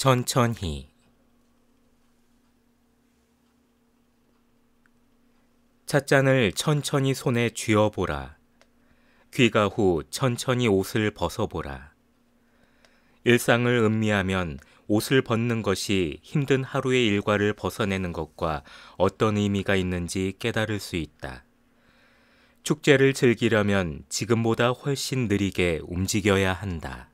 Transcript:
천천히 찻잔을 천천히 손에 쥐어보라. 귀가 후 천천히 옷을 벗어보라. 일상을 음미하면 옷을 벗는 것이 힘든 하루의 일과를 벗어내는 것과 어떤 의미가 있는지 깨달을 수 있다. 축제를 즐기려면 지금보다 훨씬 느리게 움직여야 한다.